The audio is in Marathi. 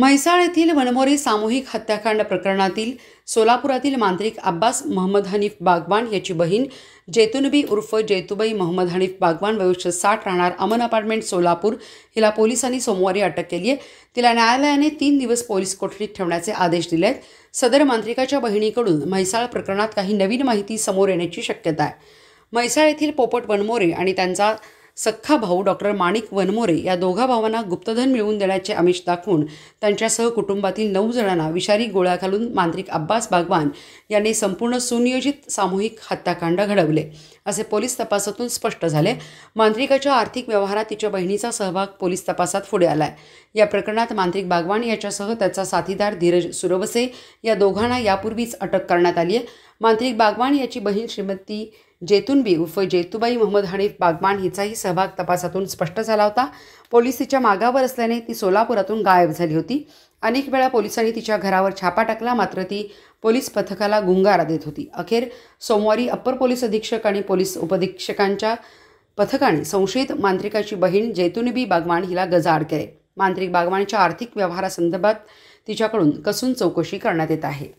म्हैसाळ येथील वनमोरे सामूहिक हत्याकांड प्रकरणातील सोलापुरातील मांत्रिक अब्बास मोहम्मद हनीफ बागवान याची बहीण जेतुनबी उर्फ जेतुबाई मोहम्मद हनीफ बागवान वयुष्य साठ राहणार अमन अपार्टमेंट सोलापूर हिला पोलिसांनी सोमवारी अटक केली आहे तिला न्यायालयाने तीन दिवस पोलीस कोठडीत ठेवण्याचे आदेश दिले आहेत सदर मांत्रिकाच्या बहिणीकडून म्हैसाळ प्रकरणात काही नवीन माहिती समोर येण्याची शक्यता आहे म्हैसाळ येथील पोपट वनमोरे आणि त्यांचा सख्खा भाऊ डॉक्टर माणिक वनमोरे या दोघा भावांना गुप्तधन मिळवून देण्याचे आमिष दाखवून त्यांच्यासह कुटुंबातील नऊ जणांना विषारी गोळ्या घालून मांत्रिक अब्बास बागवान यांनी संपूर्ण सुनियोजित सामूहिक हत्याकांड घडवले असे पोलीस तपासातून स्पष्ट झाले मांत्रिकाच्या आर्थिक व्यवहारात तिच्या बहिणीचा सहभाग पोलीस तपासात पुढे आला या प्रकरणात मांत्रिक बागवान याच्यासह त्याचा साथीदार धीरज सुरवसे या दोघांना यापूर्वीच अटक करण्यात आली आहे मांत्रिक बागवान याची बहीण श्रीमती जेतुनबी उर्फ जेतुबाई मोहम्मद हनीफ बागमान हिचाही सहभाग तपासातून स्पष्ट झाला होता पोलीस तिच्या मागावर असल्याने ती सोलापुरातून गायब झाली होती अनेक वेळा पोलिसांनी तिच्या घरावर छापा टाकला मात्र ती पोलीस पथकाला गुंगारा देत होती अखेर सोमवारी अप्पर पोलीस अधीक्षक आणि पोलीस उपधीक्षकांच्या पथकाने संशयित मांत्रिकाची बहीण जैतुनबी बागवाण हिला गजाड केले मांत्रिक बागवाणच्या आर्थिक व्यवहारासंदर्भात तिच्याकडून कसून चौकशी करण्यात येत आहे